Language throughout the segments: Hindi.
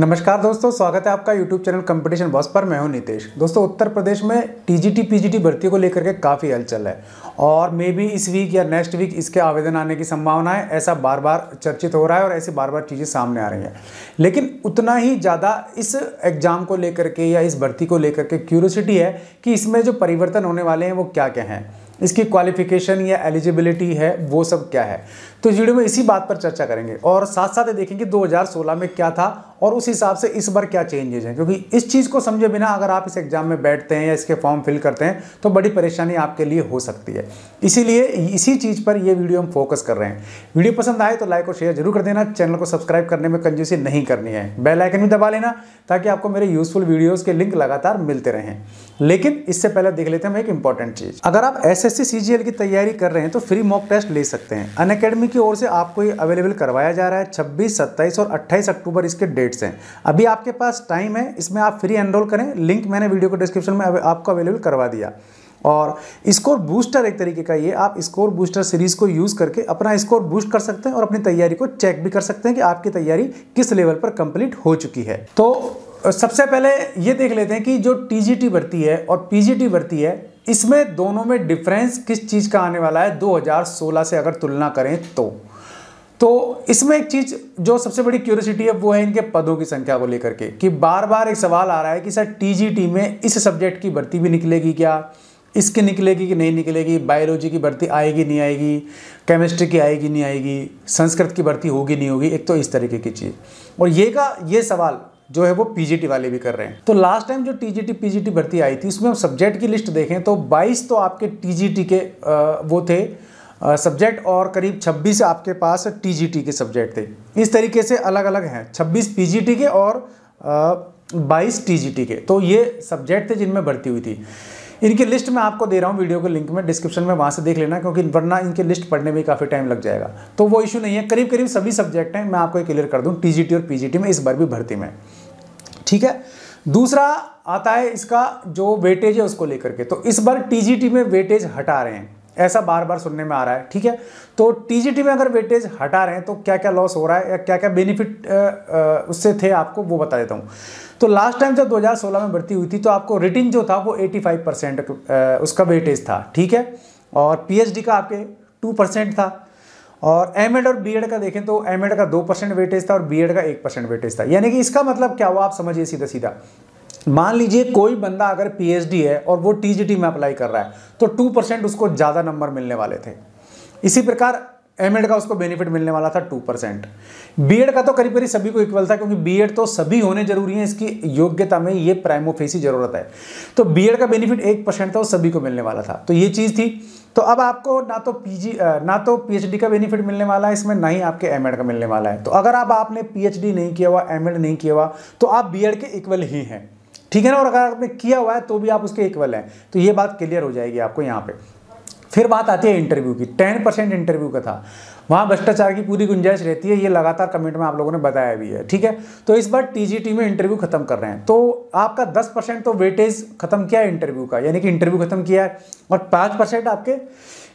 नमस्कार दोस्तों स्वागत है आपका YouTube चैनल कंपटीशन बॉस पर मैं हूं नीतेश दोस्तों उत्तर प्रदेश में टीजीटी पीजीटी भर्ती को लेकर के काफ़ी हलचल है और मे बी इस वीक या नेक्स्ट वीक इसके आवेदन आने की संभावना है ऐसा बार बार चर्चित हो रहा है और ऐसी बार बार चीज़ें सामने आ रही हैं लेकिन उतना ही ज़्यादा इस एग्ज़ाम को लेकर के या इस भर्ती को लेकर के क्यूरोसिटी है कि इसमें जो परिवर्तन होने वाले हैं वो क्या क्या हैं इसकी क्वालिफिकेशन या एलिजिबिलिटी है वो सब क्या है तो इस वीडियो में इसी बात पर चर्चा करेंगे और साथ साथ देखेंगे 2016 में क्या था और उस हिसाब से इस बार क्या चेंजेज हैं क्योंकि इस चीज़ को समझे बिना अगर आप इस एग्ज़ाम में बैठते हैं या इसके फॉर्म फिल करते हैं तो बड़ी परेशानी आपके लिए हो सकती है इसीलिए इसी चीज़ पर यह वीडियो हम फोकस कर रहे हैं वीडियो पसंद आए तो लाइक और शेयर जरूर कर देना चैनल को सब्सक्राइब करने में कंजूसी नहीं करनी है बेल आइकन भी दबा लेना ताकि आपको मेरे यूजफुल वीडियोज़ के लिंक लगातार मिलते रहें लेकिन इससे पहले देख लेते हैं हम एक इंपॉर्टेंट चीज़ अगर आप एस एस की तैयारी कर रहे हैं तो फ्री मॉक टेस्ट ले सकते हैं अन की ओर से आपको ये अवेलेबल करवाया जा रहा है छब्बीस सत्ताईस और अट्ठाईस अक्टूबर इसके डेट डेट्स हैं अभी आपके पास टाइम है इसमें आप फ्री एनरोल करें लिंक मैंने वीडियो को डिस्क्रिप्शन में आपको अवेलेबल करवा दिया और स्कोर बूस्टर एक तरीके का ये आप स्कोर बूस्टर सीरीज को यूज़ करके अपना स्कोर बूस्ट कर सकते हैं और अपनी तैयारी को चेक भी कर सकते हैं कि आपकी तैयारी किस लेवल पर कंप्लीट हो चुकी है तो सबसे पहले ये देख लेते हैं कि जो टीजीटी भर्ती है और पीजीटी भर्ती है इसमें दोनों में डिफरेंस किस चीज़ का आने वाला है 2016 से अगर तुलना करें तो तो इसमें एक चीज़ जो सबसे बड़ी क्यूरियोसिटी है वो है इनके पदों की संख्या को लेकर के कि बार बार एक सवाल आ रहा है कि सर टीजीटी में इस सब्जेक्ट की भर्ती भी निकलेगी क्या इसकी निकलेगी कि नहीं निकलेगी बायोलॉजी की भर्ती आएगी नहीं आएगी केमिस्ट्री की आएगी नहीं आएगी संस्कृत की भर्ती होगी नहीं होगी एक तो इस तरीके की चीज़ और ये का ये सवाल जो है वो पीजीटी वाले भी कर रहे हैं तो लास्ट टाइम जो टीजीटी पीजीटी भर्ती आई थी उसमें हम सब्जेक्ट की लिस्ट देखें तो 22 तो आपके टीजीटी के वो थे सब्जेक्ट और करीब 26 आपके पास टीजीटी के सब्जेक्ट थे इस तरीके से अलग अलग हैं 26 पीजीटी के और बाईस टीजीटी के तो ये सब्जेक्ट थे जिनमें भर्ती हुई थी इनकी लिस्ट मैं आपको दे रहा हूँ वीडियो के लिंक में डिस्क्रिप्शन में वहाँ से देख लेना क्योंकि वरना इनकी लिस्ट पढ़ने में काफ़ी टाइम लग जाएगा तो वो इशू नहीं है करीब करीब सभी सब्जेक्ट हैं मैं आपको क्लियर कर दूँ टी और पी में इस बार भी भर्ती में ठीक है दूसरा आता है इसका जो वेटेज है उसको लेकर के तो इस बार टी में वेटेज हटा रहे हैं ऐसा बार बार सुनने में आ रहा है ठीक है तो टीजीटी में अगर वेटेज हटा रहे हैं तो क्या क्या लॉस हो रहा है या क्या क्या बेनिफिट उससे थे आपको वो बता देता हूँ तो लास्ट टाइम जब 2016 में भर्ती हुई थी तो आपको रिटिन जो था वो 85 परसेंट उसका वेटेज था ठीक है और पीएचडी का आपके टू परसेंट था और एम और बी का देखें तो एम का दो परसेंट वेटेज था और बी का एक परसेंट वेटेज था यानी कि इसका मतलब क्या हुआ आप समझिए सीधा सीधा मान लीजिए कोई बंदा अगर पीएचडी है और वो टीजीटी में अप्लाई कर रहा है तो टू परसेंट उसको ज़्यादा नंबर मिलने वाले थे इसी प्रकार एम का उसको बेनिफिट मिलने वाला था टू परसेंट बी का तो करीब करीब सभी को इक्वल था क्योंकि बी तो सभी होने जरूरी है इसकी योग्यता में ये प्राइमोफेसी जरूरत है तो बी का बेनिफिट एक परसेंट था वो सभी को मिलने वाला था तो ये चीज़ थी तो अब आपको ना तो पीजी ना तो पीएचडी का बेनिफिट मिलने वाला है इसमें ना ही आपके एम का मिलने वाला है तो अगर आप आपने पीएचडी नहीं किया हुआ एम नहीं किया हुआ तो आप बी के इक्वल ही हैं ठीक है ना और अगर आपने किया हुआ है तो भी आप उसके इक्वल हैं तो ये बात क्लियर हो जाएगी आपको यहाँ पे फिर बात आती है इंटरव्यू की टेन परसेंट इंटरव्यू का था वहाँ भ्रष्टाचार की पूरी गुंजाइश रहती है ये लगातार कमेंट में आप लोगों ने बताया भी है ठीक है तो इस बार टीजीटी में इंटरव्यू खत्म कर रहे हैं तो आपका दस परसेंट तो वेटेज खत्म किया है इंटरव्यू का यानी कि इंटरव्यू खत्म किया है और पाँच परसेंट आपके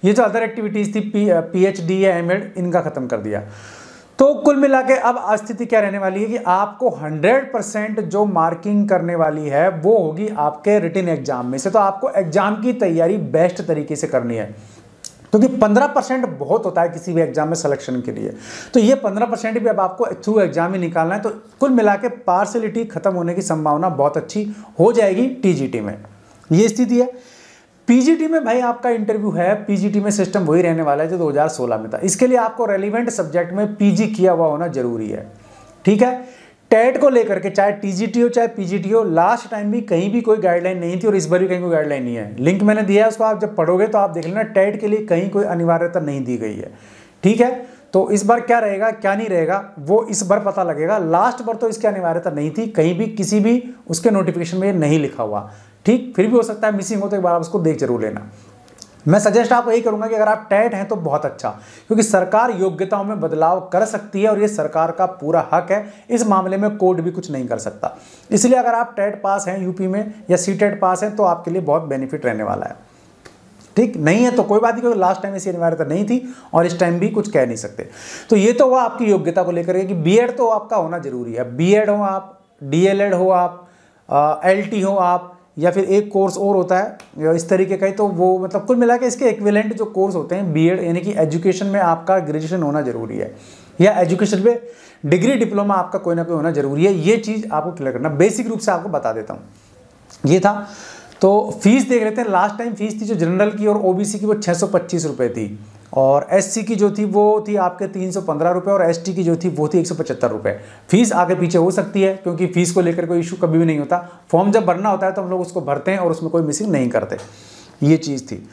ये जो अदर एक्टिविटीज़ थी पी एच डी या इनका खत्म कर दिया तो कुल मिला के अब स्थिति क्या रहने वाली है कि आपको 100 परसेंट जो मार्किंग करने वाली है वो होगी आपके रिटर्न एग्जाम में से तो आपको एग्जाम की तैयारी बेस्ट तरीके से करनी है क्योंकि तो 15 परसेंट बहुत होता है किसी भी एग्जाम में सिलेक्शन के लिए तो ये 15 परसेंट भी अब आपको थ्रू एग्जाम ही निकालना है तो कुल मिला के पार्सलिटी खत्म होने की संभावना बहुत अच्छी हो जाएगी टीजीटी में ये स्थिति है पीजीटी में भाई आपका इंटरव्यू है पीजीटी में सिस्टम वही रहने वाला है जो 2016 में था इसके लिए आपको रेलिवेंट सब्जेक्ट में पीजी किया हुआ होना जरूरी है ठीक है टेट को लेकर के चाहे टीजीटी हो चाहे पीजीटी हो लास्ट टाइम भी कहीं भी कोई गाइडलाइन नहीं थी और इस बार भी कहीं कोई गाइडलाइन नहीं है लिंक मैंने दिया है उसको आप जब पढ़ोगे तो आप देख लेना टेट के लिए कहीं कोई अनिवार्यता नहीं दी गई है ठीक है तो इस बार क्या रहेगा क्या नहीं रहेगा वो इस बार पता लगेगा लास्ट बार तो इसकी अनिवार्यता नहीं थी कहीं भी किसी भी उसके नोटिफिकेशन में नहीं लिखा हुआ ठीक फिर भी हो सकता है मिसिंग हो तो एक बार आप उसको देख जरूर लेना मैं सजेस्ट आपको यही करूंगा कि अगर आप टैट हैं तो बहुत अच्छा क्योंकि सरकार योग्यताओं में बदलाव कर सकती है और ये सरकार का पूरा हक है इस मामले में कोर्ट भी कुछ नहीं कर सकता इसलिए अगर आप टैट पास हैं यूपी में या सी टेट पास हैं तो आपके लिए बहुत बेनिफिट रहने वाला है ठीक नहीं है तो कोई बात नहीं क्योंकि लास्ट टाइम ऐसी अनिवार्यता नहीं थी और इस टाइम भी कुछ कह नहीं सकते तो ये तो हुआ आपकी योग्यता को लेकर कि बी तो आपका होना जरूरी है बी हो आप डी हो आप एल हो आप या फिर एक कोर्स और होता है इस तरीके का ही तो वो मतलब कुल मिला के इसके इक्विलेंट जो कोर्स होते हैं बीएड यानी कि एजुकेशन में आपका ग्रेजुएशन होना ज़रूरी है या एजुकेशन में डिग्री डिप्लोमा आपका कोई ना कोई होना ज़रूरी है ये चीज़ आपको क्लियर करना बेसिक रूप से आपको बता देता हूँ ये था तो फीस देख लेते हैं लास्ट टाइम फीस थी जो जनरल की और ओ की वो छः सौ पच्चीस रुपये थी और एससी की जो थी वो थी आपके तीन सौ पंद्रह रुपये और एसटी की जो थी वो थी एक सौ पचहत्तर रुपये फीस आगे पीछे हो सकती है क्योंकि फीस को लेकर कोई इशू कभी भी नहीं होता फॉर्म जब भरना होता है तो हम लोग उसको भरते हैं और उसमें कोई मिसिंग नहीं करते ये चीज़ थी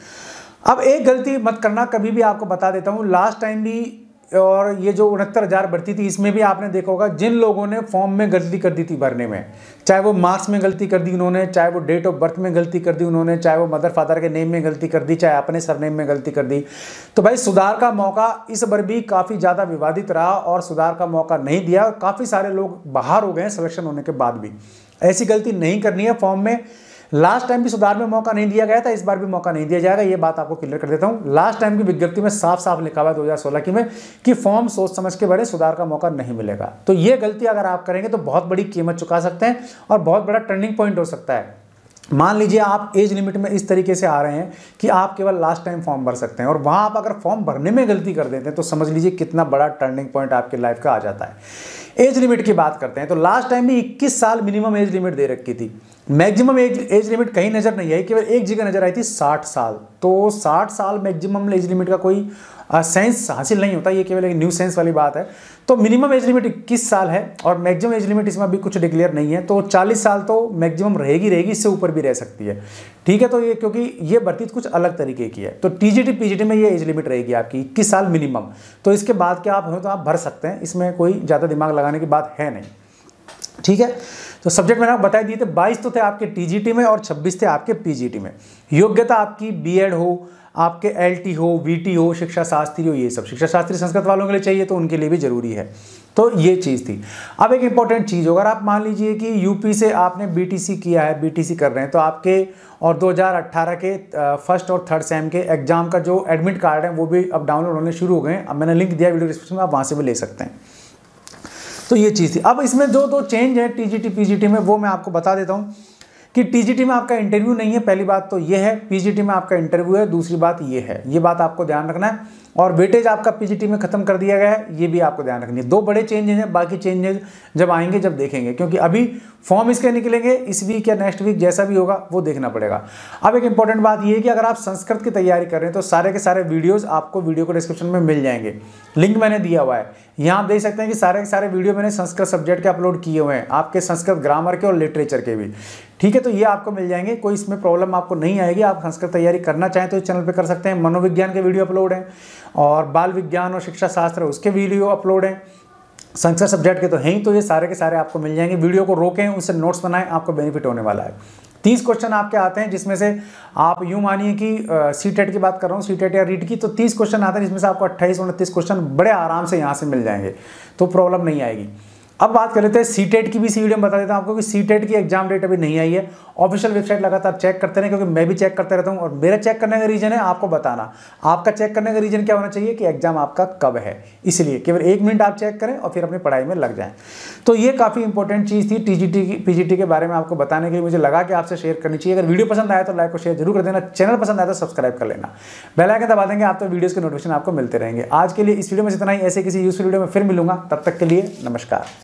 अब एक गलती मत करना कभी भी आपको बता देता हूँ लास्ट टाइम भी और ये जो उनहत्तर हज़ार भर्ती थी इसमें भी आपने देखा होगा जिन लोगों ने फॉर्म में गलती कर दी थी भरने में चाहे वो मार्क्स में गलती कर दी उन्होंने चाहे वो डेट ऑफ बर्थ में गलती कर दी उन्होंने चाहे वो मदर फादर के नेम में गलती कर दी चाहे अपने सरनेम में गलती कर दी तो भाई सुधार का मौका इस बार भी काफ़ी ज़्यादा विवादित रहा और सुधार का मौका नहीं दिया और काफ़ी सारे लोग बाहर हो गए हैं सिलेक्शन होने के बाद भी ऐसी गलती नहीं करनी है फॉर्म में लास्ट टाइम भी सुधार में मौका नहीं दिया गया था इस बार भी मौका नहीं दिया जाएगा ये बात आपको क्लियर कर देता हूं लास्ट टाइम की विज्ञप्ति में साफ साफ लिखा हुआ है दो की में कि फॉर्म सोच समझ के भरे सुधार का मौका नहीं मिलेगा तो यह गलती अगर आप करेंगे तो बहुत बड़ी कीमत चुका सकते हैं और बहुत बड़ा टर्निंग पॉइंट हो सकता है मान लीजिए आप एज लिमिट में इस तरीके से आ रहे हैं कि आप केवल लास्ट टाइम फॉर्म भर सकते हैं और वहां आप अगर फॉर्म भरने में गलती कर देते हैं तो समझ लीजिए कितना बड़ा टर्निंग पॉइंट आपकी लाइफ का आ जाता है एज लिमिट की बात करते हैं तो लास्ट टाइम भी 21 साल मिनिमम एज लिमिट दे रखी थी मैक्सिमम एज एज लिमिट कहीं नज़र नहीं आई केवल एक जगह नज़र आई थी 60 साल तो 60 साल मैक्सिमम एज लिमिट का कोई सेंस हासिल नहीं होता ये केवल एक न्यू सेंस वाली बात है तो मिनिमम एज लिमिट इक्कीस साल है और मैक्सिमम एज लिमिट इसमें अभी कुछ डिक्लेयर नहीं है तो 40 साल तो मैक्सिमम रहेगी रहेगी इससे ऊपर भी रह सकती है ठीक है तो ये क्योंकि ये भर्ती कुछ अलग तरीके की है तो टीजीटी पीजीटी में ये एज लिमिट रहेगी आपकी इक्कीस साल मिनिमम तो इसके बाद क्या आप हो तो आप भर सकते हैं इसमें कोई ज़्यादा दिमाग लगाने की बात है नहीं ठीक है तो सब्जेक्ट मैंने आप बताए दिए थे 22 तो थे आपके टीजीटी में और 26 थे आपके पीजीटी में योग्यता आपकी बीएड हो आपके एलटी हो वीटी हो शिक्षा शास्त्री हो ये सब शिक्षा शास्त्री संस्कृत वालों के लिए चाहिए तो उनके लिए भी जरूरी है तो ये चीज़ थी अब एक इंपॉर्टेंट चीज़ हो अगर आप मान लीजिए कि यूपी से आपने बीटीसी किया है बीटीसी कर रहे हैं तो आपके और 2018 के फर्स्ट और थर्ड सेम के एग्जाम का जो एडमिट कार्ड है वो भी अब डाउनलोड होने शुरू हो गए अब मैंने लिंक दिया वीडियो डिस्क्रिप्शन में आप वहाँ से भी ले सकते हैं तो ये चीज़ थी अब इसमें जो दो चेंज है टी जी में वो मैं आपको बता देता हूँ कि टीजीटी में आपका इंटरव्यू नहीं है पहली बात तो ये है पीजीटी में आपका इंटरव्यू है दूसरी बात ये है ये बात आपको ध्यान रखना है और वेटेज आपका पीजीटी में खत्म कर दिया गया है ये भी आपको ध्यान रखनी है दो बड़े चेंजेज हैं बाकी चेंजेज जब आएंगे जब देखेंगे क्योंकि अभी फॉर्म इसके निकलेंगे इस वीक या नेक्स्ट वीक जैसा भी होगा वो देखना पड़ेगा अब एक इंपॉर्टेंट बात ये है कि अगर आप संस्कृत की तैयारी कर रहे हैं तो सारे के सारे वीडियोज़ आपको वीडियो को डिस्क्रिप्शन में मिल जाएंगे लिंक मैंने दिया हुआ है यहाँ आप देख सकते हैं कि सारे के सारे वीडियो मैंने संस्कृत सब्जेक्ट के अपलोड किए हुए हैं आपके संस्कृत ग्रामर के और लिटरेचर के भी ठीक है तो ये आपको मिल जाएंगे कोई इसमें प्रॉब्लम आपको नहीं आएगी आप संस्कृत तैयारी करना चाहें तो इस चैनल पर कर सकते हैं मनोविज्ञान के वीडियो अपलोड हैं और बाल विज्ञान और शिक्षा शास्त्र उसके वीडियो अपलोड हैं संस्कृत सब्जेक्ट के तो हैं ही तो ये सारे के सारे आपको मिल जाएंगे वीडियो को रोकें उनसे नोट्स बनाएं आपको बेनिफिट होने वाला है तीस क्वेश्चन आपके आते हैं जिसमें से आप यूँ मानिए कि सी टेट e की बात कर रहा हूँ सी टेट या रीट की तो तीस क्वेश्चन आते हैं जिसमें से आपको अट्ठाईस उनतीस क्वेश्चन बड़े आराम से यहाँ से मिल जाएंगे तो प्रॉब्लम नहीं आएगी अब बात कर लेते हैं सी टेट e की भी इसी वीडियो e e में बता देता हूँ आपको कि सी टेट की एग्जाम डेट अभी नहीं आई है ऑफिशियल वेबसाइट लगातार चेक करते रहे क्योंकि मैं भी चेक करते रहता हूँ और मेरा चेक करने का रीजन है आपको बताना आपका चेक करने का रीजन क्या होना चाहिए कि एग्जाम आपका कब है इसलिए केवल एक मिनट आप चेक करें और फिर अपनी पढ़ाई में लग जाएँ तो ये काफ़ी इंपॉर्टेंट चीज़ थी टी की पी के बारे में आपको बताने के लिए मुझे लगा कि आपसे शेयर करनी चाहिए अगर वीडियो पसंद आया तो लाइक और शेयर जरूर कर देना चैनल पसंद आया तो सब्सक्राइब कर लेना बेलाइकन दबा देंगे आप तो वीडियोज़ के नोटिफिकेशन आपको मिलते रहेंगे आज के लिए इस वीडियो में इतना ही ऐसे किसी यूज वीडियो में फिर मिलूंगा तब तक के लिए नमस्कार